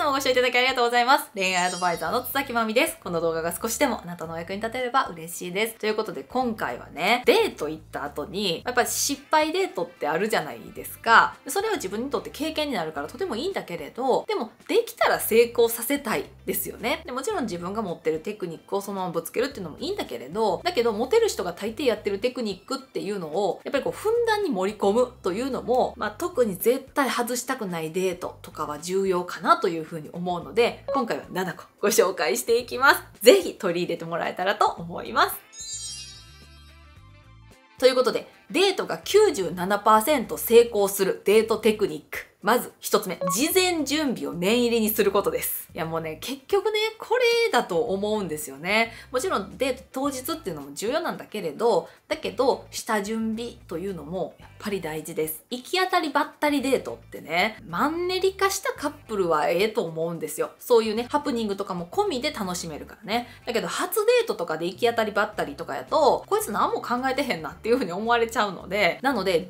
つもご視聴いただきありがとうございます。恋愛アドバイザーの津崎まみです。この動画が少しでもあなたのお役に立てれば嬉しいです。ということで今回はね、デート行った後に、やっぱ失敗デートってあるじゃないですか。それは自分にとって経験になるからとてもいいんだけれど、でもできたら成功させたいですよね。でもちろん自分が持ってるテクニックをそのままぶつけるっていうのもいいんだけれど、だけどモテる人が大抵やってるテクニックっていうのを、やっぱりこうふんだんに盛り込むというのも、まあ、特に絶対外したくないデートとかは重要かなというふうにふうに思うので、今回は7個ご紹介していきます。ぜひ取り入れてもらえたらと思います。ということで、デートが97%成功するデートテクニック。まず一つ目、事前準備を念入りにすることです。いやもうね、結局ね、これだと思うんですよね。もちろんデート当日っていうのも重要なんだけれど、だけど、下準備というのもやっぱり大事です。行き当たりばったりデートってね、マンネリ化したカップルはええと思うんですよ。そういうね、ハプニングとかも込みで楽しめるからね。だけど、初デートとかで行き当たりばったりとかやと、こいつ何も考えてへんなっていうふうに思われちゃうので、なので、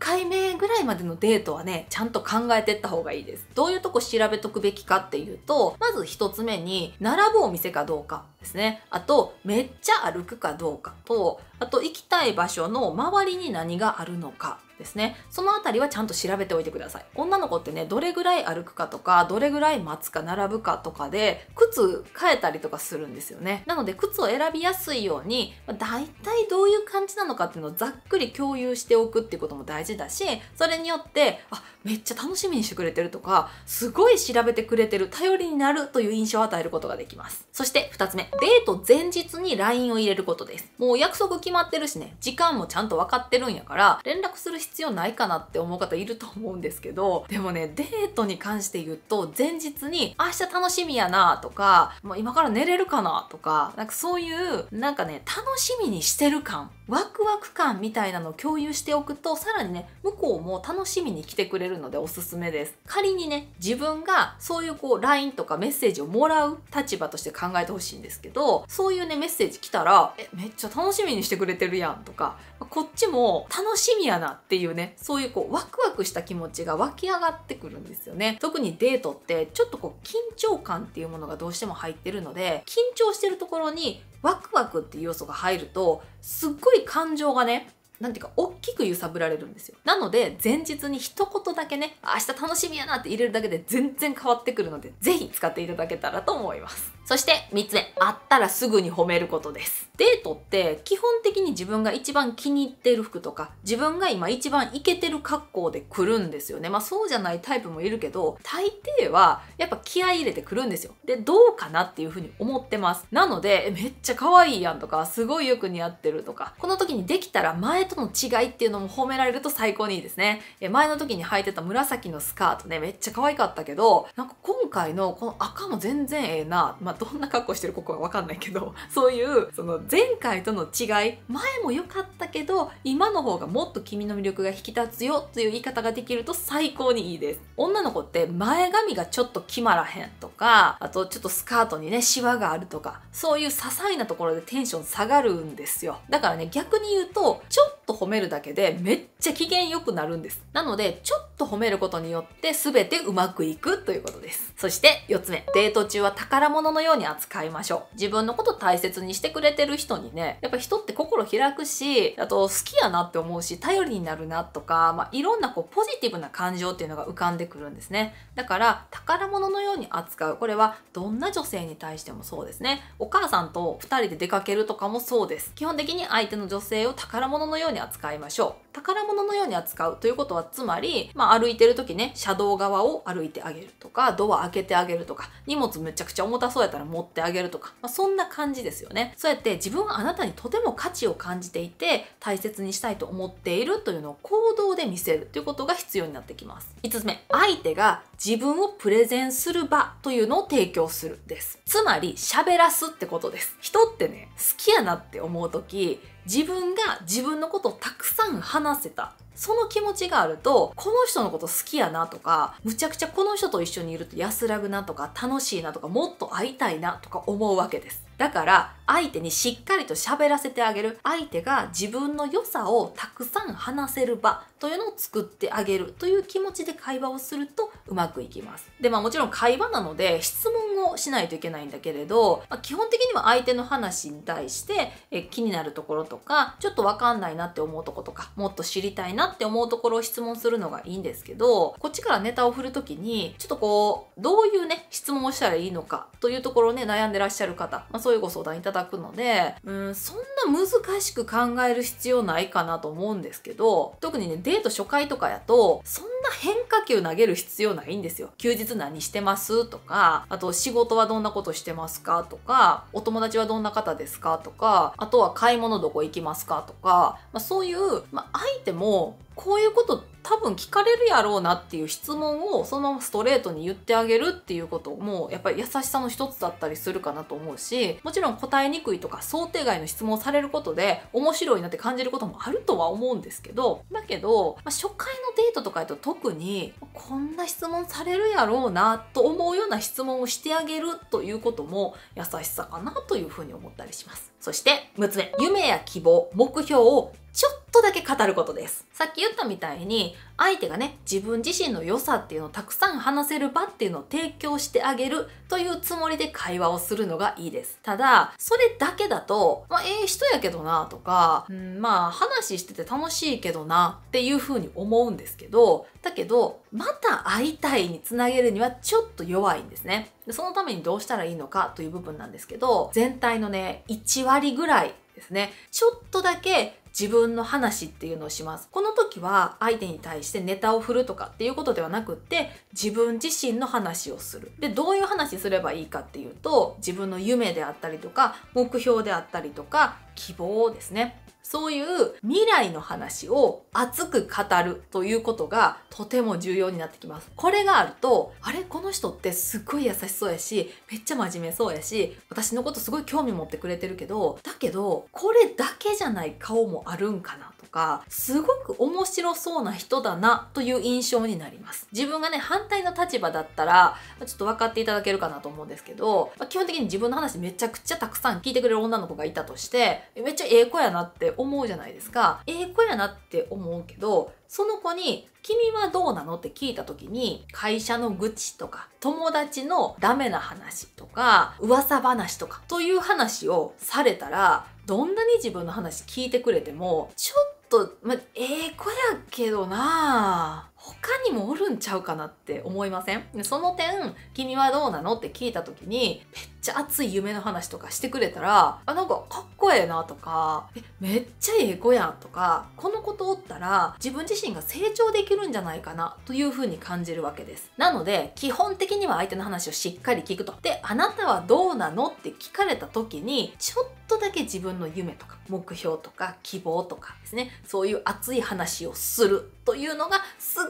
回目ぐらいまでのデートはね、ちゃんと考えてった方がいいです。どういうとこ調べとくべきかっていうと、まず一つ目に、並ぶお店かどうかですね。あと、めっちゃ歩くかどうかと、あと行きたい場所の周りに何があるのかですねその辺りはちゃんと調べておいてください女の子ってねどれぐらい歩くかとかどれぐらい待つか並ぶかとかで靴変えたりとかするんですよねなので靴を選びやすいようにだいたいどういう感じなのかっていうのをざっくり共有しておくっていうことも大事だしそれによってあめっちゃ楽しみにしてくれてるとかすごい調べてくれてる頼りになるという印象を与えることができますそして2つ目デート前日に LINE を入れることですもう約束決まってるしね時間もちゃんと分かってるんやから連絡する必必要ないかなって思う方いると思うんですけど、でもね、デートに関して言うと、前日に明日楽しみやなとか、もう今から寝れるかなとか、なんかそういう、なんかね、楽しみにしてる感ワクワク感みたいなのを共有しておくとさらにね向こうも楽しみに来てくれるのでおすすめです仮にね自分がそういうこう LINE とかメッセージをもらう立場として考えてほしいんですけどそういうねメッセージ来たらえめっちゃ楽しみにしてくれてるやんとかこっちも楽しみやなっていうねそういうこうワクワクした気持ちが湧き上がってくるんですよね特にデートってちょっとこう緊張感っていうものがどうしても入ってるので緊張してるところにワクワクっていう要素が入るとすっごい感情がねなんていうか大きく揺さぶられるんですよなので前日に一言だけね明日楽しみやなって入れるだけで全然変わってくるので是非使っていただけたらと思いますそして3つ目、あったらすぐに褒めることです。デートって基本的に自分が一番気に入ってる服とか、自分が今一番イケてる格好で来るんですよね。まあそうじゃないタイプもいるけど、大抵はやっぱ気合入れてくるんですよ。で、どうかなっていうふうに思ってます。なので、めっちゃ可愛いやんとか、すごいよく似合ってるとか、この時にできたら前との違いっていうのも褒められると最高にいいですね。前の時に履いてた紫のスカートね、めっちゃ可愛かったけど、なんか今回のこの赤も全然ええな、まあどんな格好してるここは分かんないけど そういうその前回との違い前も良かったけど今の方がもっと君の魅力が引き立つよという言い方ができると最高にいいです女の子って前髪がちょっと決まらへんとかあとちょっとスカートにねシワがあるとかそういう些細なところでテンション下がるんですよだからね逆に言うとちょっと褒めるだけでめっちゃ機嫌良くなるんです。なので、ちょっと褒めることによって全てうまくいくということです。そして四つ目、デート中は宝物のように扱いましょう。自分のこと大切にしてくれてる人にね、やっぱ人って心開くし、あと好きやなって思うし、頼りになるなとか、まあ、いろんなこうポジティブな感情っていうのが浮かんでくるんですね。だから宝物のように扱う。これはどんな女性に対してもそうですね。お母さんと二人で出かけるとかもそうです。基本的に相手の女性を宝物のように扱いましょう。宝物のように扱うということはつまり、まあ、歩いてる時ね車道側を歩いてあげるとかドア開けてあげるとか荷物むちゃくちゃ重たそうやったら持ってあげるとか、まあ、そんな感じですよねそうやって自分はあなたにとても価値を感じていて大切にしたいと思っているというのを行動で見せるということが必要になってきます5つ目相手が自分をプレゼンする場というのを提供するですつまり喋らすってことです人ってね好きやなって思う時自分が自分のことをたくさん話せたその気持ちがあるとこの人のこと好きやなとかむちゃくちゃこの人と一緒にいると安らぐなとか楽しいなとかもっと会いたいなとか思うわけですだから相手にしっかりと喋らせてあげる相手が自分の良さをたくさん話せる場というのを作ってあげるという気持ちで会話をするとうまくいきます。で、まあもちろん会話なので質問をしないといけないんだけれど、まあ、基本的には相手の話に対してえ気になるところとか、ちょっとわかんないなって思うとことか、もっと知りたいなって思うところを質問するのがいいんですけど、こっちからネタを振るときに、ちょっとこう、どういうね、質問をしたらいいのかというところをね、悩んでらっしゃる方、まあそういうご相談いただくので、うん、そんな難しく考える必要ないかなと思うんですけど、特にね、デート初回とかやと、そんな変化球投げる必要ないんですよ。休日何してますとか、あと仕事はどんなことしてますかとか、お友達はどんな方ですかとか、あとは買い物どこ行きますかとか、まあ、そういう、まあ、相手もこういうことって多分聞かれるやろうなっていう質問をそのままストレートに言ってあげるっていうこともやっぱり優しさの一つだったりするかなと思うしもちろん答えにくいとか想定外の質問をされることで面白いなって感じることもあるとは思うんですけどだけど、まあ、初回のデートとかやと特にこんな質問されるやろうなと思うような質問をしてあげるということも優しさかなというふうに思ったりします。そして6つ目夢や希望目標をちょっとだけ語ることです。さっき言ったみたいに、相手がね、自分自身の良さっていうのをたくさん話せる場っていうのを提供してあげるというつもりで会話をするのがいいです。ただ、それだけだと、まあ、ええー、人やけどなとか、うん、まあ、話してて楽しいけどなっていうふうに思うんですけど、だけど、また会いたいにつなげるにはちょっと弱いんですね。そのためにどうしたらいいのかという部分なんですけど、全体のね、1割ぐらいですね。ちょっとだけ自分の話っていうのをします。この時は相手に対してネタを振るとかっていうことではなくって自分自身の話をする。で、どういう話すればいいかっていうと自分の夢であったりとか目標であったりとか希望ですね。そういう未来の話を熱く語るということがとても重要になってきます。これがあると、あれこの人ってすっごい優しそうやし、めっちゃ真面目そうやし、私のことすごい興味持ってくれてるけど、だけど、これだけじゃない顔もあるんかなとか、すごく面白そうな人だなという印象になります。自分がね、反対の立場だったら、ちょっと分かっていただけるかなと思うんですけど、まあ、基本的に自分の話めちゃくちゃたくさん聞いてくれる女の子がいたとして、めっちゃええ子やなって思うじゃないですか。ええ子やなって思うけど、その子に君はどうなのって聞いた時に会社の愚痴とか友達のダメな話とか噂話とかという話をされたらどんなに自分の話聞いてくれてもちょっと、ま、ええ子やけどなぁ他にもおるんちゃうかなって思いませんその点、君はどうなのって聞いた時に、めっちゃ熱い夢の話とかしてくれたら、あ、なんかかっこええなとか、え、めっちゃええ子やんとか、このことおったら自分自身が成長できるんじゃないかなというふうに感じるわけです。なので、基本的には相手の話をしっかり聞くと。で、あなたはどうなのって聞かれた時に、ちょっとだけ自分の夢とか目標とか希望とかですね、そういう熱い話をするというのがすっ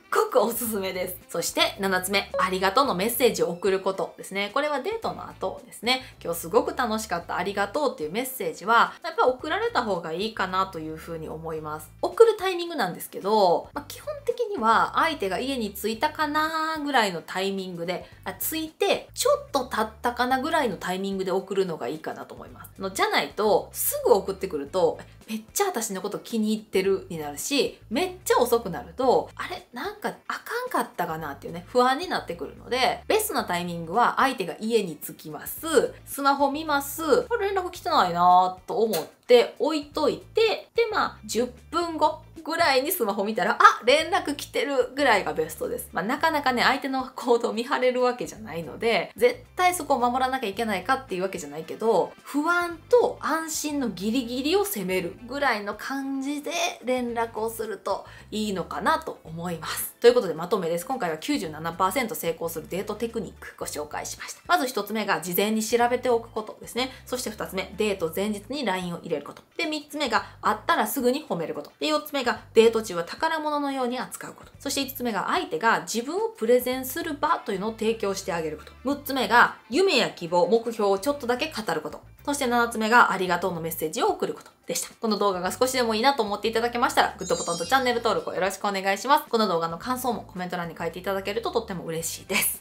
ごくおすすめです。そして7つ目、ありがとうのメッセージを送ることですね。これはデートの後ですね。今日すごく楽しかったありがとうっていうメッセージは、やっぱ送られた方がいいかなというふうに思います。送るタイミングなんですけど、まあ、基本的には相手が家に着いたかなぐらいのタイミングで、あ着いてちょっと経ったかなぐらいのタイミングで送るのがいいかなと思います。のじゃないと、すぐ送ってくると、めっちゃ私のこと気に入ってるになるし、めっちゃ遅くなると、あれなんか、あかんかったかなっていうね、不安になってくるので、ベストなタイミングは相手が家に着きます、スマホ見ます、これ連絡来てないなと思って置いといて、で、まあ、10分後、ぐらいにスマホ見たら、あ、連絡来てるぐらいがベストです。まあ、なかなかね、相手の行動を見張れるわけじゃないので、絶対そこを守らなきゃいけないかっていうわけじゃないけど、不安と安心のギリギリを攻めるぐらいの感じで連絡をするといいのかなと思います。ということでまとめです。今回は97%成功するデートテクニックご紹介しました。まず1つ目が事前に調べておくことですね。そして2つ目、デート前日に LINE を入れること。で、3つ目が会ったらすぐに褒めること。で、4つ目がデート中は宝物のように扱うこと。そして5つ目が相手が自分をプレゼンする場というのを提供してあげること。6つ目が夢や希望、目標をちょっとだけ語ること。そして7つ目がありがとうのメッセージを送ることでした。この動画が少しでもいいなと思っていただけましたら、グッドボタンとチャンネル登録をよろしくお願いします。この動画の感想もコメント欄に書いていただけるととっても嬉しいです。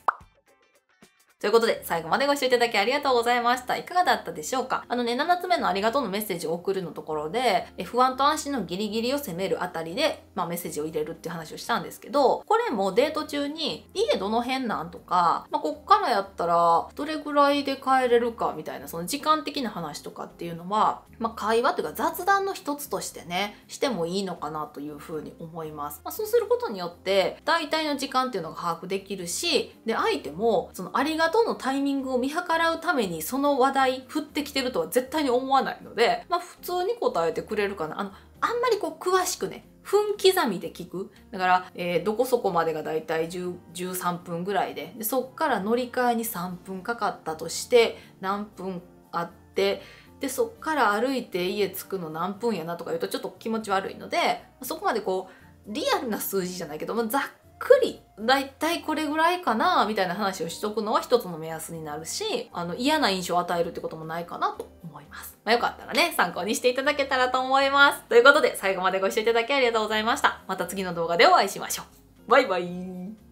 ということで、最後までご視聴いただきありがとうございました。いかがだったでしょうかあのね、7つ目のありがとうのメッセージを送るのところで、不安と安心のギリギリを責めるあたりで、まあ、メッセージを入れるっていう話をしたんですけど、これもデート中に、家どの辺なんとか、まあ、こっからやったら、どれぐらいで帰れるかみたいな、その時間的な話とかっていうのは、まあ、会話というか雑談の一つとしてね、してもいいのかなというふうに思います。まあ、そうすることによって、大体の時間っていうのが把握できるし、で、相手も、そのありが画のタイミングを見計らうためにその話題振ってきてるとは絶対に思わないので、まあ、普通に答えてくれるかな。あのあんまりこう詳しくね分刻みで聞くだから、えー、どこそこまでがだいたい13分ぐらいででそっから乗り換えに3分かかったとして何分あってでそっから歩いて家着くの何分やなとか言うとちょっと気持ち悪いのでそこまでこうリアルな数字じゃないけど、まあ、ざっくり大体これぐらいかなみたいな話をしとくのは一つの目安になるしあの嫌な印象を与えるってこともないかなと思います、まあ、よかったらね参考にしていただけたらと思いますということで最後までご視聴いただきありがとうございましたまた次の動画でお会いしましょうバイバイ